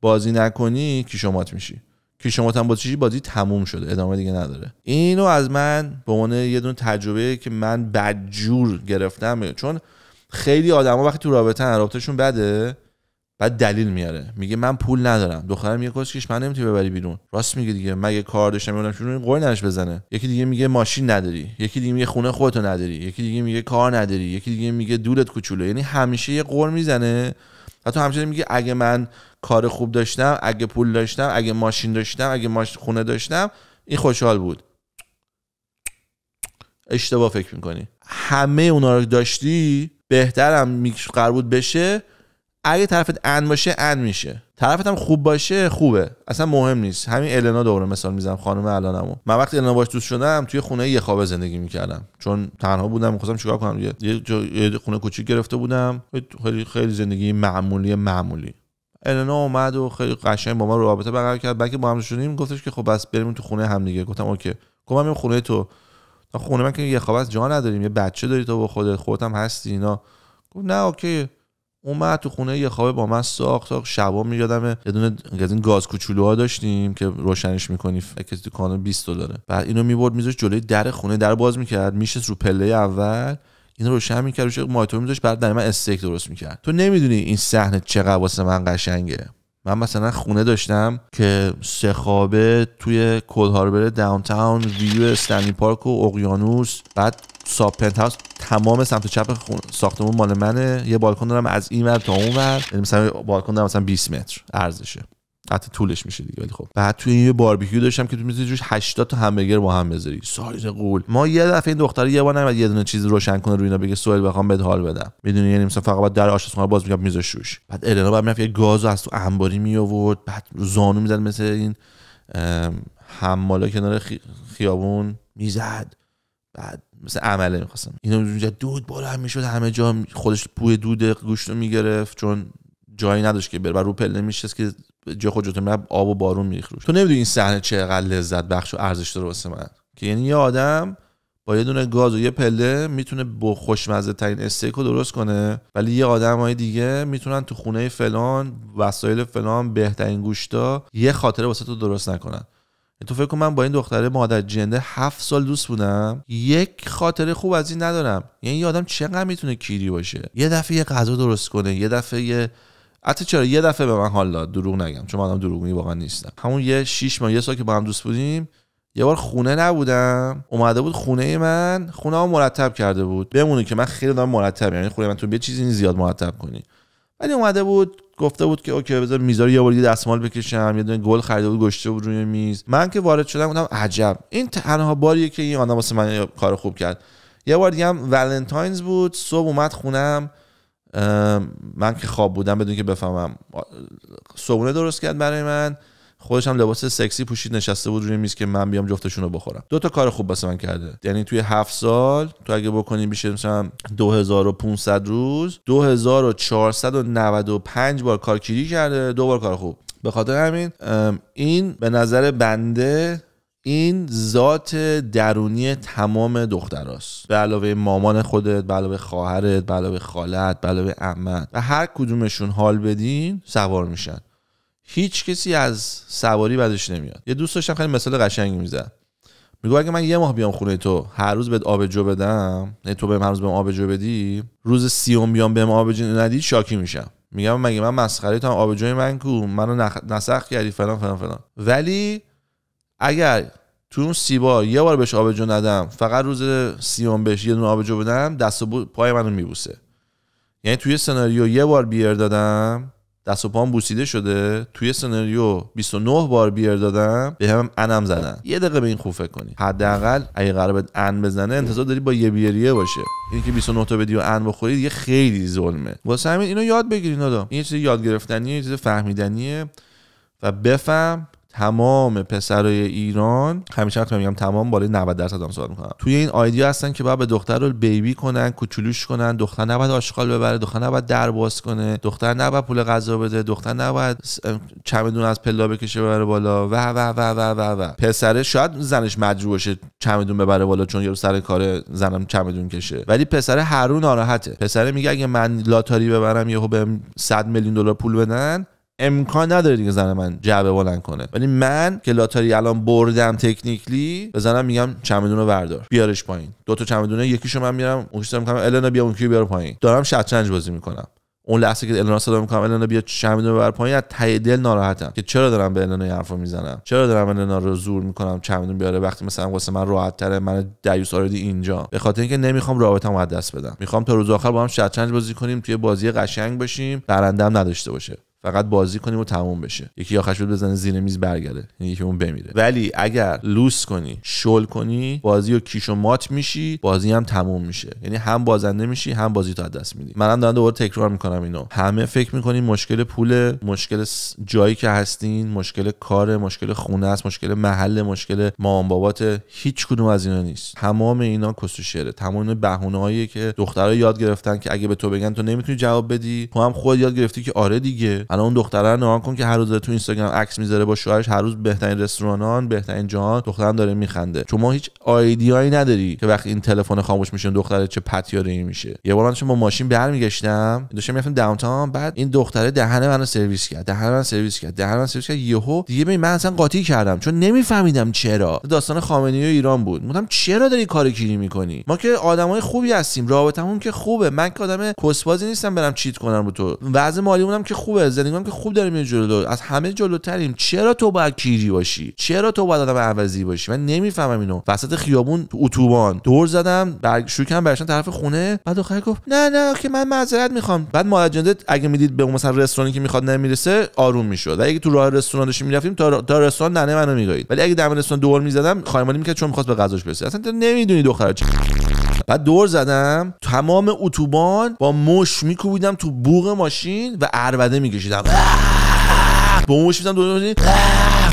Speaker 1: بازی نکنی کیشومات شمات میشی که هم بازی بازی تموم شده ادامه دیگه نداره اینو از من به عنوان یه دونه تجربه که من بدجور گرفتم چون خیلی آدما وقتی تو رابطه رابطهشون بده بعد دلیل میاره میگه من پول ندارم دخترم میگه کشکش من نمیتونی ببری بیرون راست میگه دیگه مگه کار داشتم میگم شروع این نش بزنه یکی دیگه میگه ماشین نداری یکی دیگه میگه خونه خودتو نداری یکی دیگه میگه کار نداری یکی دیگه میگه دولت کوچولو یعنی همیشه یه قور میزنه و تو همچنین میگه اگه من کار خوب داشتم اگه پول داشتم اگه ماشین داشتم اگه ماش... خونه داشتم این خوشحال بود اشتباه فکر میکنی همه اونا رو داشتی بهترم قرار بود بشه اگه طرفت اند باشه ان میشه طرفت هم خوب باشه خوبه اصلا مهم نیست همین النا دوره مثال میزنم خانم الانمو من وقتی النا باش دوست شدم توی خونه یه خوابه زندگی میکردم چون تنها بودم میخواستم چیکار کنم یه, خونه کوچیک گرفته بودم خیلی خیلی زندگی معمولی معمولی النا اومد و خیلی قشنگ با ما رابطه برقرار کرد بلکه با هم شدیم گفتش که خب بس بریم تو خونه هم دیگه گفتم اوکی گفتم من خونه تو خونه من که یه خواب جا نداریم یه بچه داری تو با خودت خودت هم هستی اینا گفت نه اوکی اومد تو خونه یه خوابه با من ساخت شبا میگادم یه دونه از این گاز کوچولوها داشتیم که روشنش میکنی کسی تو کانون 20 دلاره بعد اینو میبرد میذاشت جلوی در خونه در باز میکرد میشست رو پله اول اینو روشن میکرد روش مایتو میذاشت بعد من استیک درست میکرد تو نمیدونی این صحنه چقدر واسه من قشنگه من مثلا خونه داشتم که خوابه توی کل هاربر داون تاون ویو استنلی پارک و اقیانوس بعد ساب پنت تمام سمت چپ ساختمون مال منه یه بالکن دارم از این ور تا اون ور یعنی مثلا بالکن دارم مثلا 20 متر ارزشه حتی طولش میشه دیگه ولی خب بعد توی یه باربیکیو داشتم که تو میز جوش 80 تا همبرگر با هم بذاری سایز قول ما یه دفعه این دختره یه بار نمیاد یه دونه چیز روشن کنه روی اینا بگه سوال بخوام بهت حال بدم میدونی یعنی مثلا فقط باید در آشپزخونه باز میگم میز شوش بعد النا بعد میگه یه گازو از تو انباری می آورد بعد زانو میزد مثل این حمالا کنار خیابون میزد بعد مثل عمله میخواستم اینو اونجا دود بالا هم میشد همه جا خودش بوی دود گوشت رو میگرفت چون جایی نداشت که بره رو پله میشست که جا خود آب و بارون میخروش تو نمیدونی این صحنه چقدر لذت بخش و ارزش داره واسه من که یعنی یه آدم با یه دونه گاز و یه پله میتونه با خوشمزه ترین استیک رو درست کنه ولی یه آدم های دیگه میتونن تو خونه فلان وسایل فلان بهترین گوشتا یه خاطره واسه تو درست نکنن یعنی تو فکر کن من با این دختره مادر جنده هفت سال دوست بودم یک خاطره خوب از این ندارم یعنی یه آدم چقدر میتونه کیری باشه یه دفعه یه غذا درست کنه یه دفعه یه حتی چرا یه دفعه به من حالا دروغ نگم چون من آدم واقعا نیستم همون یه 6 ماه یه سال که با هم دوست بودیم یه بار خونه نبودم اومده بود خونه من خونه هم مرتب کرده بود بمونه که من خیلی دارم مرتب یعنی خونه من تو به چیزی زیاد مرتب کنی ولی اومده بود گفته بود که اوکی بذار میزار یه بار دستمال بکشم یه دونه گل خریده بود گشته بود روی میز من که وارد شدم گفتم عجب این تنها باریه که این آدم واسه من کار خوب کرد یه بار دیگه هم ولنتاینز بود صبح اومد خونم من که خواب بودم بدون که بفهمم صبحونه درست کرد برای من خودش هم لباس سکسی پوشید نشسته بود روی میز که من بیام جفتشون رو بخورم دو تا کار خوب واسه من کرده یعنی توی هفت سال تو اگه بکنی میشه مثلا 2500 روز 2495 بار کیری کرده دو بار کار خوب به خاطر همین این به نظر بنده این ذات درونی تمام دختراست به علاوه مامان خودت به علاوه خواهرت به علاوه خالت به علاوه و هر کدومشون حال بدین سوار میشن هیچ کسی از سواری بدش نمیاد یه دوست داشتم خیلی مثال قشنگی میزد میگو اگه من یه ماه بیام خونه تو هر روز بهت آبجو بدم نه تو بهم هر روز بهم آبجو بدی روز سیوم بیام بهم آبجو ندی شاکی میشم میگم مگه من مسخره تو آبجوی من کو منو نسخ کردی فلان فلان فلان ولی اگر تو اون سی بار یه بار بهش آبجو ندم فقط روز سیوم بهش یه دونه آبجو بدم دست و پای منو میبوسه یعنی توی سناریو یه بار بیر دادم دست و پام بوسیده شده توی سناریو 29 بار بیر دادم به هم انم زدن یه دقیقه به این خوب فکر کنی حداقل اگه قرار به ان بزنه انتظار داری با یه بیریه باشه اینکه 29 تا بدی و ان بخورید یه خیلی ظلمه واسه همین اینو یاد بگیرین آدم این چیز یاد گرفتنیه یه چیز فهمیدنیه و بفهم تمام پسرای ایران همیشه وقتی میگم تمام بالای 90 درصد هم سوال میکنم توی این آیدیا هستن که باید به دختر رو بیبی کنن کوچولوش کنن دختر نباید آشغال ببره دختر نباید در باز کنه دختر نباید پول غذا بده دختر نباید چمدون از پلا بکشه ببره بالا و و و و و و پسره شاید زنش مجبور باشه چمدون ببره بالا چون یارو سر کار زنم چمدون کشه ولی پسره هرون ناراحته پسره میگه اگه من لاتاری ببرم یهو بهم 100 میلیون دلار پول بدن امکان نداره دیگه زن من جعبه بلند کنه ولی من که لاتاری الان بردم تکنیکلی بزنم میگم چمدون رو بردار بیارش پایین دو تا چمدونه یکیشو من میارم اون میکنم النا بیا اون بیار پایین دارم شطرنج بازی میکنم اون لحظه که النا صدا میکنم النا بیا چمدون ببر پایین از ته دل ناراحتم که چرا دارم به النا حرفو میزنم چرا دارم النا رو زور میکنم چمدون بیاره وقتی مثلا واسه من راحت تره من دیوس آردی اینجا به خاطر اینکه نمیخوام رابطه‌مو از دست بدم میخوام تا روز آخر با هم شطرنج بازی کنیم توی بازی قشنگ باشیم برندم نداشته باشه فقط بازی کنیم و تموم بشه یکی آخرش بود بزنه زیر میز برگرده یعنی یکی اون بمیره ولی اگر لوس کنی شل کنی بازی و کیش و مات میشی بازی هم تموم میشه یعنی هم بازنده میشی هم بازی تو دست میدی منم دارم دوباره تکرار میکنم اینو همه فکر میکنین مشکل پول مشکل جایی که هستین مشکل کار مشکل خونه است مشکل محل مشکل مام بابات هیچ کدوم از اینا نیست تمام اینا کسوشره تمام بهونه که دخترها یاد گرفتن که اگه به تو بگن تو نمیتونی جواب بدی تو هم خود یاد گرفتی که آره دیگه الان اون دختره نگاه کن که هر روز تو اینستاگرام عکس میذاره با شوهرش هر روز بهترین رستورانان بهترین جهان دخترم داره میخنده چون ما هیچ آیدیایی نداری که وقتی این تلفن خاموش میشه دختره چه پتیاره میشه یه بار من با ماشین برمیگشتم داشتم میرفتم داونتاون بعد این دختره دهن منو سرویس کرد دهن من سرویس کرد دهن من سرویس کرد یهو دیگه ببین من اصلا قاطی کردم چون نمیفهمیدم چرا داستان خامنه‌ای و ایران بود گفتم چرا داری کارو کیری میکنی ما که آدمای خوبی هستیم رابطمون که خوبه من که آدم کسبازی نیستم برم چیت کنم با تو وضع مالیمونم که خوبه زندگی که خوب داریم میره جلو از همه جلوتریم چرا تو باید کیری باشی چرا تو باید آدم عوضی باشی من نمیفهمم اینو وسط خیابون اتوبان دور زدم برگ شوکم برشن طرف خونه بعد آخر گفت نه نه که من معذرت میخوام بعد اجنده اگه میدید به مثلا رستورانی که میخواد نمیرسه آروم میشد اگه تو راه رستوران داشتیم میرفتیم تا, تا رستوران ننه منو میگایید ولی اگه دم رستوران دور میزدم خایمانی میکرد چون میخواست به غذاش برسه اصلا نمیدونی دختر چه بعد دور زدم تمام اتوبان با مش میکوبیدم تو بوغ ماشین و اربده میکشیدم با مش میزدم دور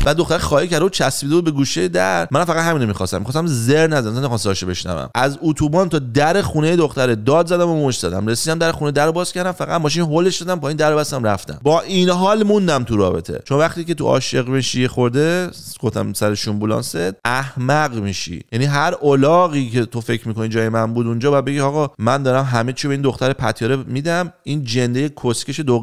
Speaker 1: بعد دختر خواهی کرد و چسبیده بود به گوشه در من فقط همین میخواستم میخواستم زر نزنم نه خواستم بشنوم از اتوبان تا در خونه دختره داد زدم و مش زدم رسیدم در خونه در باز کردم فقط ماشین هولش دادم پایین در بستم رفتم با این حال موندم تو رابطه چون وقتی که تو عاشق میشی خورده گفتم سر شومبولانست احمق میشی یعنی هر الاغی که تو فکر میکنی جای من بود اونجا و بگی آقا من دارم همه چی به این دختر پتیاره میدم این جنده کسکش دو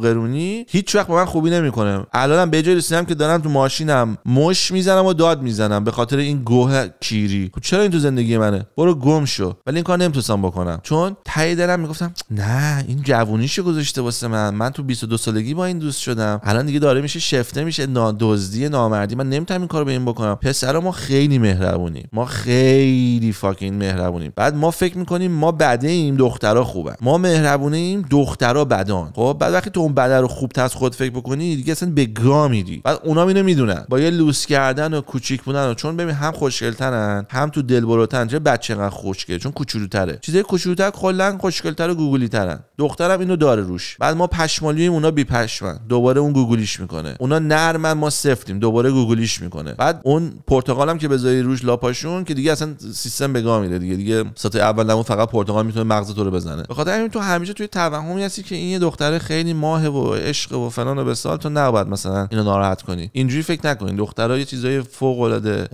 Speaker 1: هیچ وقت به من خوبی نمیکنه الانم به جای رسیدم که دارم تو ماشینم مش میزنم و داد میزنم به خاطر این گوه کیری خب چرا این تو زندگی منه برو گم شو ولی این کار نمیتونستم بکنم چون تایی دلم میگفتم نه این جوونیشو گذاشته واسه من من تو 22 سالگی با این دوست شدم الان دیگه داره میشه شفته میشه نادزدی نامردی من نمیتونم این کارو به این بکنم پسرا ما خیلی مهربونیم ما خیلی فاکین مهربونیم بعد ما فکر میکنیم ما بده ایم دخترا خوبه ما مهربونه ایم دخترا بدان خب بعد وقتی تو اون بده رو خوب از خود فکر بکنی دیگه اصلا به گا میری بعد اونا اینو میدونن با لوس کردن و کوچیک بودن و چون ببین هم خوشگلترن هم تو دلبروتن چه بچه انقدر خوشگل چون کوچولوتره چیزای کوچولوتر کلا خوشگلتر و گوگلی ترن دخترم اینو داره روش بعد ما پشمالیم اونا بی پشمن دوباره اون گوگلیش میکنه اونا نرمن ما سفتیم دوباره گوگلیش میکنه بعد اون پرتقالم که بذاری روش لاپاشون که دیگه اصلا سیستم به گام میره دیگه دیگه سطح اول نمون فقط پرتقال میتونه مغز تو رو بزنه به خاطر همین تو همیشه توی توهمی هستی که این یه دختره خیلی ماه و عشق و فلان و بسال تو نباید مثلا اینو ناراحت کنی اینجوری فکر نکن این دخترها یه چیزای فوق العاده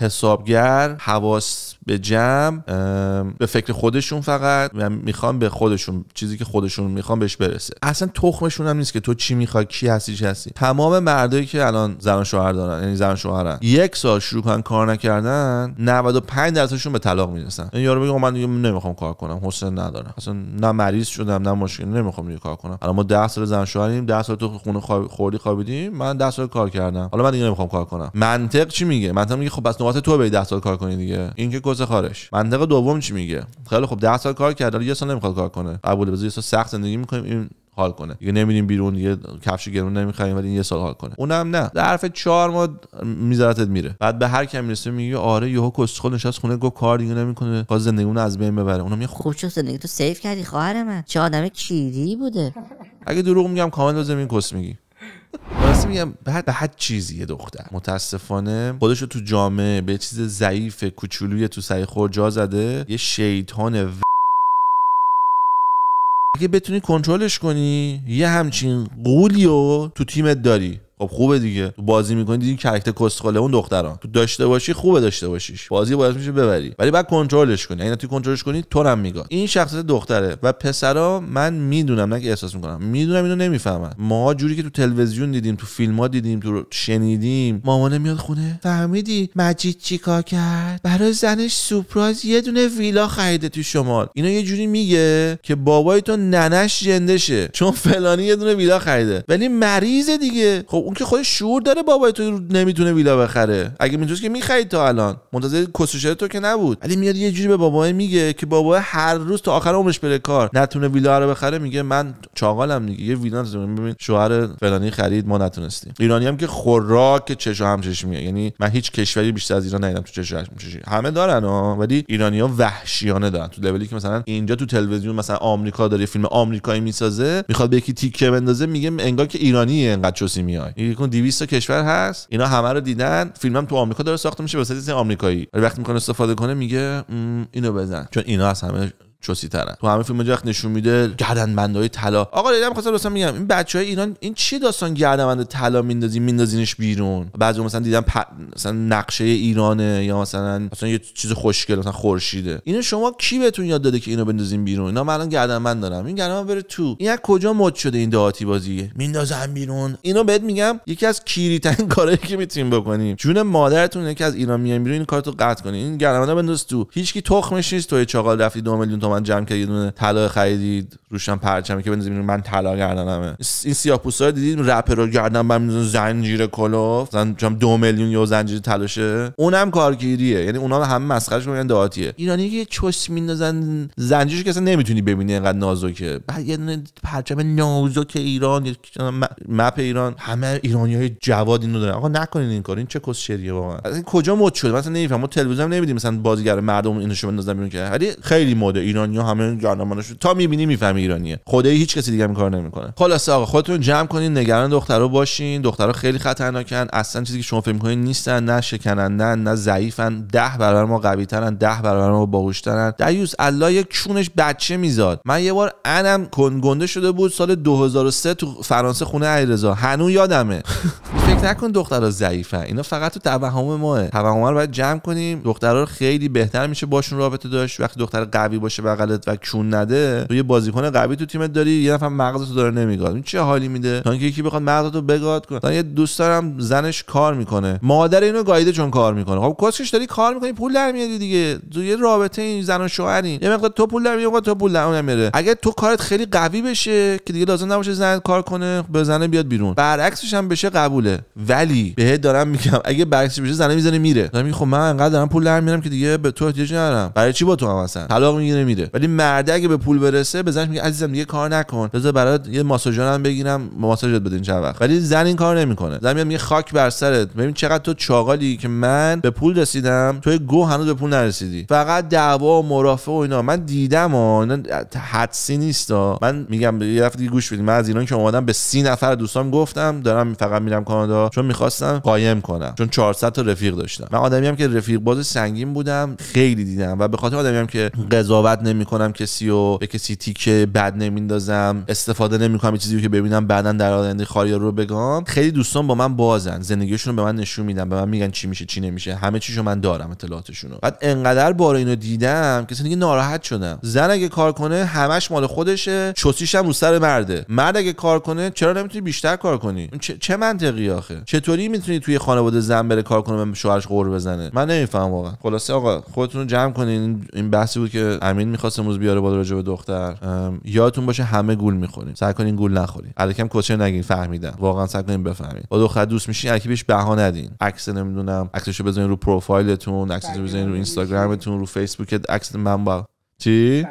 Speaker 1: حسابگر حواس به جمع به فکر خودشون فقط و میخوان به خودشون چیزی که خودشون میخوان بهش برسه اصلا تخمشون هم نیست که تو چی میخوای کی هستی چی هستی تمام مردایی که الان زن شوهر دارن یعنی زن شوهرن یک سال شروع کردن کار نکردن 95 درصدشون به طلاق میرسن این یارو میگه خب من دیگه نمیخوام کار کنم حسن ندارم اصلا نه مریض شدم نه مشکل نمیخوام دیگه کار کنم الان ما 10 سال زن شوهریم 10 سال تو خونه خوردی خوابیدیم من 10 سال کار کردم حالا من دیگه نمیخوام کار کنم منطق چی میگه منطق میگه خب پس نقاط تو به 10 سال کار کنی دیگه این که گوز خارش منطق دوم چی میگه خیلی خب 10 سال کار کرد یه سال نمیخواد کار کنه قبول بذار یه سال سخت زندگی میکنیم این حال کنه دیگه نمیدیم بیرون یه کفش گرون نمیخریم ولی این یه سال حال کنه اونم نه در حرف چهار ماه میذارتت میره بعد به هر کی میرسه میگه آره یهو کسخل از خونه گفت کار دیگه نمیکنه خواست زندگی اون از بین ببره اونم میگه خوب خب چه زندگی تو سیو کردی خواهر من چه آدم کیری بوده اگه دروغ میگم کامل لازم این کس میگی راست میگم بعد هر چیزی یه دختر متاسفانه خودشو تو جامعه به چیز ضعیف کوچولوی تو سعی خور جا زده یه شیطان و... اگه بتونی کنترلش کنی یه همچین قولی رو تو تیمت داری خب خوبه دیگه تو بازی میکنی دیدی کرکتر کسخله اون دختران تو داشته باشی خوبه داشته باشیش بازی باید میشه ببری ولی بعد کنترلش کنی اینا یعنی تو کنترلش کنی تو هم میگاد این شخصیت دختره و پسرا من میدونم نه احساس میکنم میدونم اینو نمیفهمن ما جوری که تو تلویزیون دیدیم تو فیلم ها دیدیم تو شنیدیم مامانه میاد خونه فهمیدی مجید چیکار کرد برای زنش سورپرایز یه دونه ویلا خریده تو شمال اینا یه جوری میگه که بابای تو ننش جندشه چون فلانی یه دونه ویلا خریده ولی مریض دیگه خب اون که خودش شعور داره بابای تو نمیتونه ویلا بخره اگه میتونست که میخرید تا الان منتظر کسوشه تو که نبود ولی میاد یه جوری به بابای میگه که بابا هر روز تا آخر عمرش بره کار نتونه ویلا رو بخره میگه من چاقالم دیگه یه ویلا ببین شوهر فلانی خرید ما نتونستیم ایرانی هم که خوراک چشو هم میاد یعنی من هیچ کشوری بیشتر از ایران ندیدم تو چشو هم همه دارن ها ولی ها وحشیانه دارن تو لولی که مثلا اینجا تو تلویزیون مثلا آمریکا داره فیلم آمریکایی میسازه میخواد به یکی تیکه بندازه میگه انگار که ایرانی انقدر چوسی میای یکون 200 کشور هست اینا همه رو دیدن فیلمم تو آمریکا داره ساخته میشه واسطه آمریکایی وقتی میکنه استفاده کنه میگه اینو بزن چون اینا از همه چوسی ترن تو همه فیلم وقت نشون میده گردن بندای طلا آقا دیدم می‌خواستم میگم این بچهای ایران این چی داستان گردن بند طلا میندازی میندازینش بیرون بعضی مثلا دیدم پ... مثلا نقشه ایرانه یا مثلا مثلا یه چیز خوشگل مثلا خورشیده اینو شما کی بهتون یاد داده که اینو بندازین بیرون اینا من الان گردن بند دارم این گردن بره تو این از کجا مد شده این دهاتی بازیه میندازن بیرون اینو بهت میگم یکی از کیریتن <laughs> کارهایی که میتونیم بکنیم جون مادرتون یکی از ایران میایم بیرون این کارتو قطع کنین این گردن بنداز تو هیچکی تخمش نیست تو چاغال رفتی 2 میلیون من جمع که یه دونه طلا خریدید روشن پرچمی که بنزین من طلا گردنمه این سیاه رو دیدید رپر رو گردن بر زنجیر کلوف مثلا چم 2 میلیون یا زنجیر تلاشه اونم کارگیریه یعنی اونا هم مسخرهش میگن ایرانی که چش میندازن زنجیرش که اصلا نمیتونی ببینی اینقدر نازکه بعد یه دونه پرچم نازک ایران مپ ایران همه ایرانیای جواد اینو دارن آقا نکنین این کار این چه شریه واقعا کجا مد شده مثلا نمی‌فهمم تلویزیون نمیدیم مثلا بازیگر مردم اینو شو بندازن بیرون که خیلی مد ایران ها همه تا میبینی میفهمی ایرانیه خدایی هیچ کسی دیگه این کار نمیکنه خلاص آقا خودتون جمع کنین نگران دخترها باشین دخترها خیلی خطرناکن اصلا چیزی که شما فکر میکنین نیستن نه شکنندن نه ضعیفن ده برابر ما قوی ترن ده برابر ما ترن دیوس الله یک چونش بچه میزاد من یه بار انم کنگنده شده بود سال 2003 تو فرانسه خونه علیرضا هنوز یادمه <laughs> فکر نکن دخترا ضعیفن اینا فقط تو توهم ماه توهم رو باید جمع کنیم دخترا رو خیلی بهتر میشه باشون رابطه داشت وقتی دختر قوی باشه بغلت و کون نده تو یه بازیکن قوی تو تیمت داری یه نفر مغزتو داره نمیگاد این چه حالی میده تا اینکه یکی بخواد مغزتو بگاد کنه یه دوست دارم زنش کار میکنه مادر اینو گایده چون کار میکنه خب کسش داری کار میکنی پول در میاری دیگه تو یه رابطه این زن و شوهرین یه مقدار تو پول در میاری تو پول در میاره اگه تو کارت خیلی قوی بشه که دیگه لازم نباشه زن کار کنه به بیاد بیرون برعکسش هم بشه قبوله ولی بهت دارم میگم اگه برعکسش بشه زنه میزنه میره میگم یعنی خب من انقدر دارم پول در میارم که دیگه به تو احتیاج ندارم برای چی با تو هم اصلا طلاق میگیره میره ولی مرده اگه به پول برسه به زنش میگه عزیزم دیگه کار نکن بذار برات یه ماساژ هم بگیرم ماساژت بدین چند وقت ولی زن این کار نمیکنه زن میگه خاک بر سرت ببین چقدر تو چاغالی که من به پول رسیدم تو گو هنوز به پول نرسیدی فقط دعوا و مرافعه و اینا من دیدم و اینا حدسی نیستا من میگم یه دفعه گوش بدید من از ایران که اومدم به سی نفر دوستام گفتم دارم فقط میرم کانادا چون میخواستم قایم کنم چون 400 تا رفیق داشتم من آدمی هم که رفیق باز سنگین بودم خیلی دیدم و به خاطر آدمی هم که قضاوت نمیکنم کسی و به کسی تیکه بد نمیندازم استفاده نمیکنم چیزی که ببینم بعدا در آینده خاریا رو بگم خیلی دوستان با من بازن زندگیشون رو به من نشون میدن به من میگن چی میشه چی نمیشه همه چیشو من دارم اطلاعاتشون بعد انقدر بار اینو دیدم که دیگه ناراحت شدم زن اگه کار کنه همش مال خودشه چوسیشم رو سر مرده مرد اگه کار کنه چرا نمیتونی بیشتر کار کنی چه منطقی آخه چطوری میتونی توی خانواده زن بره کار کنه و شوهرش قور بزنه من نمیفهم واقعا خلاصه آقا خودتون رو جمع کنین این بحثی بود که امین میخواست امروز بیاره با راجع به دختر یادتون باشه همه گول میخوریم سعی کنین گول نخورین الکم کوچه نگین فهمیدم واقعا سعی کنین بفهمین با دختر دوست میشین الکی بهش بها ندین عکس نمیدونم عکسشو بزنین رو پروفایلتون عکسشو بزنین بله، رو یعنی اینستاگرامتون رو فیسبوکت عکس من چی؟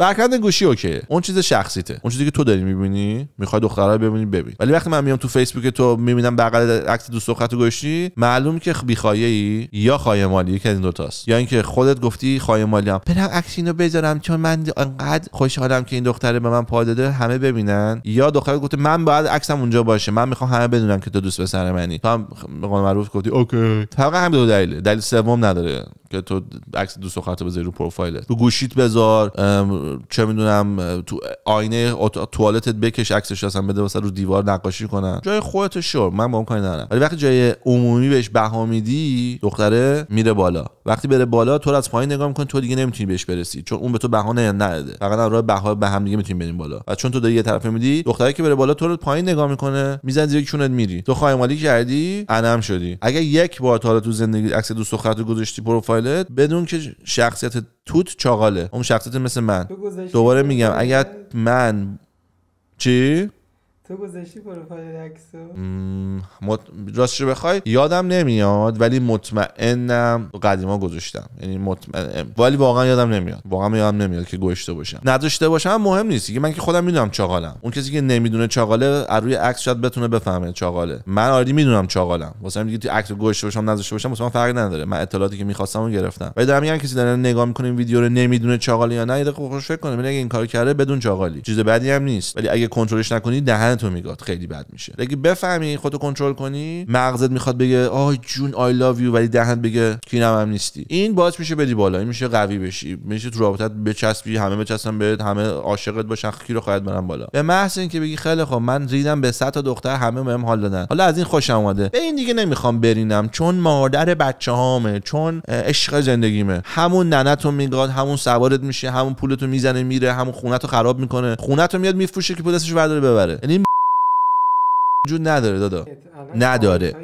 Speaker 1: بکراند گوشی گوشی اوکی اون چیز شخصیته اون چیزی که تو داری میبینی میخوای دخترا ببینی ببین ولی وقتی من میام تو فیسبوک تو میبینم بغل عکس دوست و گوشی معلوم که بیخایه ای یا خایه مالی یکی از این دوتاست یا اینکه خودت گفتی خایه هم برم عکس اینو بذارم چون من انقدر خوشحالم که این دختره به من پا داده همه ببینن یا دختره گفته من باید عکسم اونجا باشه من میخوام همه بدونن که تو دوست پسر منی تو هم به قول معروف گفتی اوکی فقط هم دو دلیل دلیل سوم نداره که تو عکس دوست دخترت بذاری رو پروفایلت تو گوشیت بذار چه میدونم تو آینه توالتت بکش عکسش اصلا بده مثلا رو دیوار نقاشی کنن جای خودت شور من با اون کاری ندارم ولی وقتی جای عمومی بهش بها میدی دختره میره بالا وقتی بره بالا تو از پایین نگاه میکنی تو دیگه نمیتونی بهش برسی چون اون به تو بهانه نده فقط راه بها به هم دیگه میتونیم بریم بالا و چون تو داری یه طرفه میدی دختره که بره بالا تو رو پایین نگاه میکنه میزن زیر کونت میری تو خایمالی کردی انم شدی اگر یک بار تا تو زندگی عکس دوست دخترت گذاشتی پروفایلت بدون که شخصیت توت چاقاله اون شخصیت مثل من دوباره میگم اگر من چی
Speaker 2: تو گذاشتی پروفایل عکسو
Speaker 1: مط... راستش رو بخوای یادم نمیاد ولی مطمئنم قدیما گذاشتم یعنی مطمئن ولی واقعا یادم نمیاد واقعا یادم نمیاد که گوشته باشم نداشته باشم مهم نیست که من که خودم میدونم چاغالم اون کسی که نمیدونه چاغاله از روی عکس شاید بتونه بفهمه چاغاله من آردی میدونم چاغالم واسه همین دیگه تو عکس گوشته باشم نداشته باشم اصلا فرقی نداره من اطلاعاتی که میخواستم رو گرفتم ولی دارم میگم کسی داره نگاه میکنه این ویدیو رو نمیدونه چاغاله یا نه یه فکر کنه اگه این کار کرده بدون چاغالی چیز بدی هم نیست ولی اگه کنترلش نکنی دهن بدن تو میگاد خیلی بد میشه اگه بفهمی خودتو کنترل کنی مغزت میخواد بگه آی جون آی لوف یو ولی دهنت بگه کینم هم نیستی این باعث میشه بدی بالا این میشه قوی بشی میشه تو رابطت بچسبی همه بچسبن بهت همه عاشقت باشن کی رو خواهد برن بالا به محض اینکه بگی خیلی خب من ریدم به صد تا دختر همه بهم حال دادن حالا از این خوشم اومده به این دیگه نمیخوام برینم چون مادر بچه چون عشق زندگیمه همون ننتو میگاد همون سوارت میشه همون پولتو میزنه میره همون خونتو خراب میکنه خونتو میاد میفروشه که پول رو برداره ببره یعنی وجود نداره دادا خب، نداره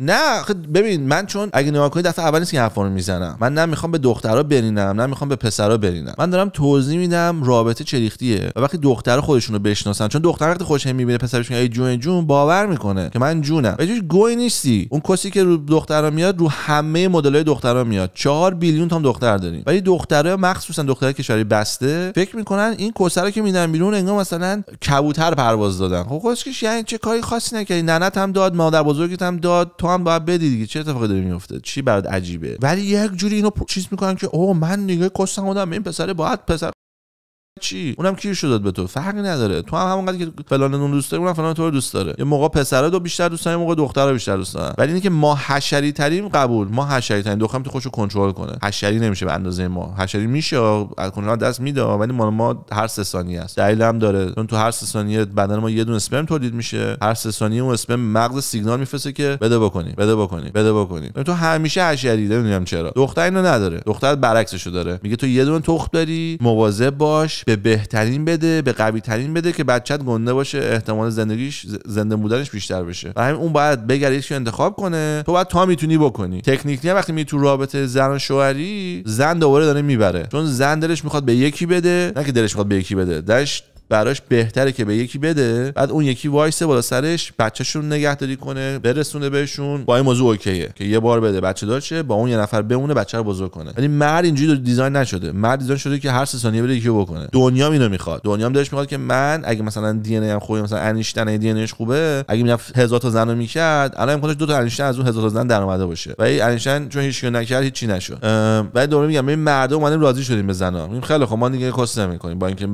Speaker 1: نه ببین من چون اگه نگاه کنید دفعه اول نیست که حرفا رو میزنم من نه میخوام به دخترا برینم نه میخوام به پسرا برینم من دارم توضیح میدم رابطه چریختیه و وقتی دختر خودشون رو بشناسن چون دختر وقتی خوش میبینه پسرش میگه جون جون باور میکنه که من جونم به گوی نیستی اون کسی که رو دخترا میاد رو همه مدلای دخترا میاد 4 بیلیون تا دختر داریم ولی دخترها مخصوصا دخترای کشوری بسته فکر میکنن این کسرا که میدن بیرون انگار مثلا کبوتر پرواز دادن خب, خب،, خب، یعنی چه کاری خاصی نکردی ننت هم داد مادر بزرگت هم داد تو هم باید بدی دیگه چه اتفاقی داره میفته چی برات عجیبه ولی یک جوری اینو چیز میکنن که او من دیگه کستم آدم این پسر باید پسر چی اونم کی شده به تو فرقی نداره تو هم همونقدر که فلان اون دوست داره اونم فلان تو رو دوست داره یه موقع پسرا دو بیشتر دوست دارن موقع دخترا رو بیشتر دوست دارن ولی اینکه ما حشری تریم قبول ما حشری ترین دخترم تو خوشو کنترل کنه حشری نمیشه به اندازه ما حشری میشه از کنترل دست میده ولی ما ما هر سه ثانیه است دلیلم داره چون تو هر سه ثانیه بدن ما یه دونه اسپرم تولید میشه هر سه ثانیه اون اسپرم مغز سیگنال میفرسته که بده بکنی بده بکنی بده بکنی یعنی تو همیشه حشری نمیدونم چرا دختر اینو نداره دختر برعکسشو داره میگه تو یه دونه تخم داری مواظب باش به بهترین بده به قوی ترین بده که بچت گنده باشه احتمال زندگیش زنده بودنش بیشتر بشه و همین اون باید بگره که انتخاب کنه تو باید تا میتونی بکنی تکنیکلی وقتی می تو رابطه زن و شوهری زن دوباره داره میبره چون زن دلش میخواد به یکی بده نه که دلش میخواد به یکی بده دلش براش بهتره که به یکی بده بعد اون یکی وایسه بالا سرش بچهشون نگهداری کنه برسونه بهشون با این موضوع اوکیه که یه بار بده بچه داشته با اون یه نفر بمونه بچه رو بزرگ کنه ولی یعنی مرد اینجوری دیزاین نشده مرد دیزاین شده که هر ثانیه بده یکی بکنه دنیا اینو میخواد دنیا هم دلش میخواد که من اگه مثلا دی ان ام خوبه مثلا انیشتن دی ان خوبه اگه میرفت هزار تا زنو میکرد الان امکانش دو تا انیشتن از اون هزار تا زن در اومده باشه ولی انیشتن چون هیچ نکرد هیچی نشد ولی دوباره میگم ببین مردم اومدیم راضی شدیم به زنا میگیم خیلی خب ما دیگه کس نمیکنیم با اینکه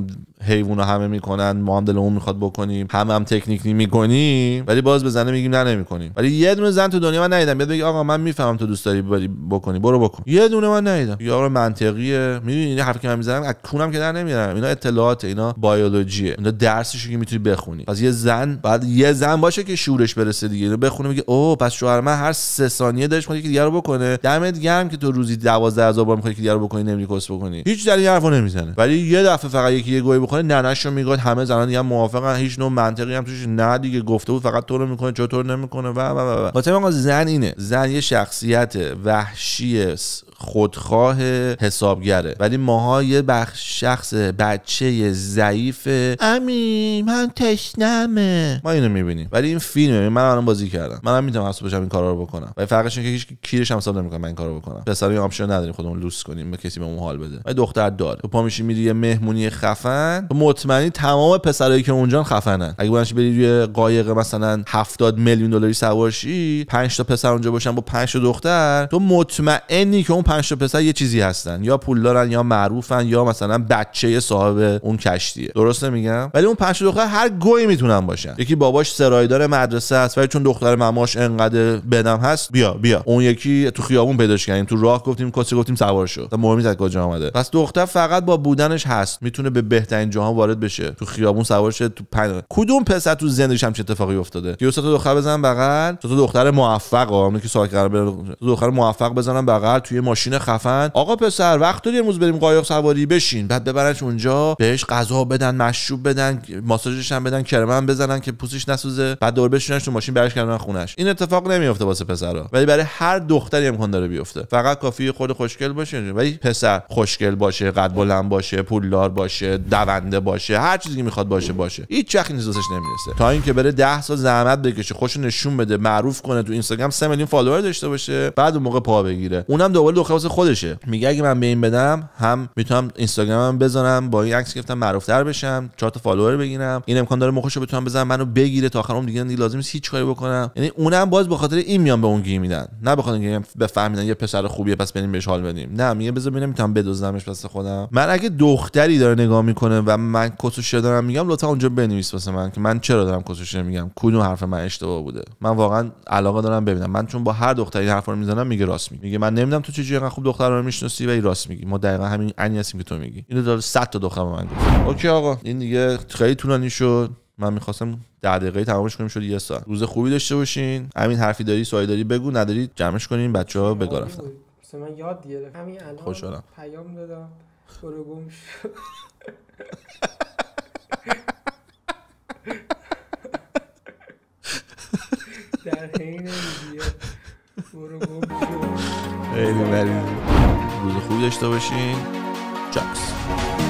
Speaker 1: حیوان همه میکنن ما هم دلمون میخواد بکنیم همه هم تکنیک میکنیم ولی باز به زنه میگیم نه نمیکنیم ولی یه دونه زن تو دنیا من ندیدم بیاد بگی آقا من میفهمم تو دوست داری بری بکنی برو بکن یه دونه من ندیدم یارو منطقیه میدونی این حرفی که من میزنم از کونم که در نمیارم اینا اطلاعات اینا بیولوژیه اینا درسش که میتونی بخونی پس یه زن بعد یه زن باشه که شورش برسه دیگه اینو بخونه میگه اوه پس شوهر من هر سه ثانیه داش میخواد که دیگه رو بکنه دمت گرم که تو روزی 12 هزار بار میخوای که دیگه رو بکنی نمیری کس بکنی هیچ دلیلی حرفو نمیزنه ولی یه دفعه فقط یکی یه گوی بکنه ننش رو میگاد همه زنان دیگه هم موافقن هیچ نوع منطقی هم توش نه دیگه گفته بود فقط تو رو میکنه چطور نمیکنه و و و خاطر زن اینه زن یه شخصیت وحشی خودخواه حسابگره ولی ماها یه بخش شخص بچه ضعیف امی من تشنمه ما اینو میبینیم ولی این فیلم من الان بازی کردم منم میتونم حساب بشم این کارا رو بکنم ولی فرقش اینه که هیچ کیرش هم حساب نمیکنه من این کارو بکنم پسرای آپشن نداریم خودمون لوس کنیم به کسی بهمون حال بده ولی دختر داره تو پا میشی میری یه مهمونی خفن تو مطمئنی تمام پسرایی که اونجا خفنن اگه بونش بری روی قایق مثلا 70 میلیون دلاری سوارشی 5 تا پسر اونجا باشن با 5 تا دختر تو مطمئنی که اون پنج تا پسر یه چیزی هستن یا پولدارن یا معروفن یا مثلا بچه صاحب اون کشتیه درسته میگم ولی اون پنج دختر هر گویی میتونن باشن یکی باباش سرایدار مدرسه است ولی چون دختر مماش انقدر بدم هست بیا بیا اون یکی تو خیابون پیداش کردیم تو راه گفتیم کسی گفتیم سوار شو مهمی از کجا اومده پس دختر فقط با بودنش هست میتونه به بهترین جاها وارد بشه تو خیابون سوار شه تو پن... کدوم پسر تو زندگیش هم چه اتفاقی افتاده یه تا دختر بزنم بغل تو دختر موفق اون که سوال کردن دختر موفق بزنم بغل توی ماشین خفن آقا پسر وقت داری امروز بریم قایق سواری بشین بعد ببرنش اونجا بهش غذا بدن مشروب بدن ماساژش هم بدن کرم هم بزنن که پوستش نسوزه بعد دور بشوننش تو ماشین برش کردن خونش این اتفاق نمیفته واسه پسرا ولی برای هر دختری امکان داره بیفته فقط کافی خود خوشگل باشه ولی پسر خوشگل باشه قد بلند باشه پولدار باشه دونده باشه هر چیزی که میخواد باشه باشه هیچ چخی نیز نمیرسه تا اینکه بره 10 سال زحمت بکشه خوشو نشون بده معروف کنه تو اینستاگرام 3 میلیون فالوور داشته باشه بعد اون موقع پا بگیره اونم دوباره شوخه واسه خودشه میگه اگه من به این بدم هم میتونم اینستاگرامم بزنم با این عکس گرفتم معروفتر بشم چهار تا فالوور بگیرم این امکان داره مخشو بتونم بزنم منو بگیره تا آخر عمر دیگه, لازم نیست هیچ کاری بکنم یعنی اونم باز به خاطر این میان به اون گیر میدن نه به بفهمیدن یه پسر خوبیه پس بریم بهش حال بدیم نه میگه بذار ببینم میتونم بدزدمش واسه خودم من اگه دختری داره نگاه میکنه و من کسوشی دارم میگم لطفا اونجا بنویس واسه من که من چرا دارم کسوشی میگم کدوم حرف من اشتباه بوده من واقعا علاقه دارم ببینم من چون با هر دختری حرف میزنم میگه راست میگه من نمیدونم تو چه چقدر خوب دختر رو میشناسی و راست میگی ما دقیقا همین انی هستیم که تو میگی اینو داره 100 تا دختر به من گفت اوکی آقا این دیگه خیلی طولانی شد من میخواستم ده دقیقه تمامش کنیم شد یه ساعت روز خوبی داشته باشین همین حرفی داری سوالی داری بگو نداری جمعش کنیم بچه ها بگا
Speaker 2: یاد همین الان پیام دادم <laughs> در حین
Speaker 1: خیلی مریض روز خوبی داشته باشین چاکس